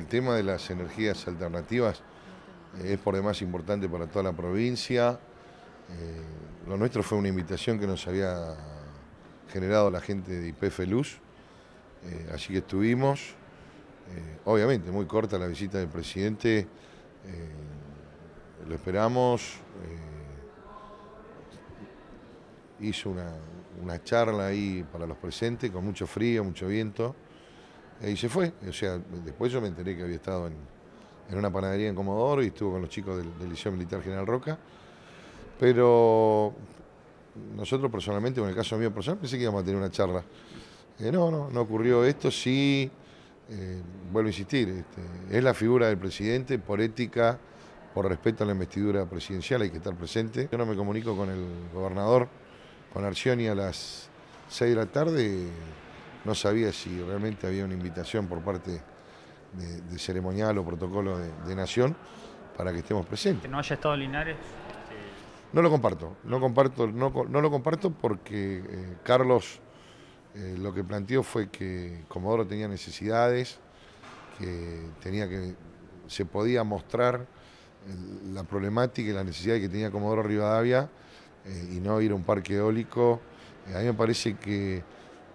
El tema de las energías alternativas es por demás importante para toda la provincia. Eh, lo nuestro fue una invitación que nos había generado la gente de IPF Luz, eh, así que estuvimos. Eh, obviamente, muy corta la visita del presidente, lo esperamos. hizo una charla ahí para los presentes con mucho frío, mucho viento y se fue. O sea, después yo me enteré que había estado en, una panadería en Comodoro y estuvo con los chicos del, Liceo Militar General Roca. Pero nosotros personalmente, en el caso mío personal, pensé que íbamos a tener una charla. Eh, no, no, no ocurrió esto. Sí, eh, vuelvo a insistir, este, es la figura del presidente por ética, por respeto a la investidura presidencial, hay que estar presente. Yo no me comunico con el gobernador, con Arcioni a las 6 de la tarde no sabía si realmente había una invitación por parte de, ceremonial o protocolo de, Nación para que estemos presentes. ¿Que no haya estado Linares? Este, no lo comparto, no, comparto, no, lo comparto porque eh, Carlos eh, lo que planteó fue que Comodoro tenía necesidades, que tenía que se podía mostrar eh, la problemática y la necesidad que tenía Comodoro Rivadavia y no ir a un parque eólico. a mí me parece que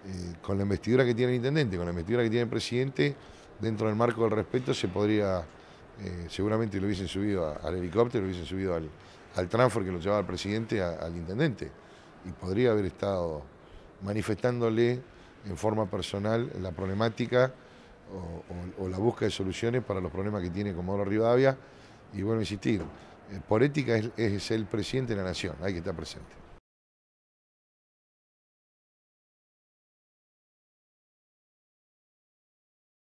eh, con la investidura que tiene el intendente, con la investidura que tiene el presidente, dentro del marco del respeto se podría, eh, seguramente lo hubiesen subido al helicóptero, lo hubiesen subido al, al transfer que lo llevaba al presidente al intendente. Y podría haber estado manifestándole en forma personal la problemática o, la búsqueda de soluciones para los problemas que tiene Comodoro Rivadavia. Y bueno, insistir, eh, por ética es el presidente de la nación, hay que estar presente.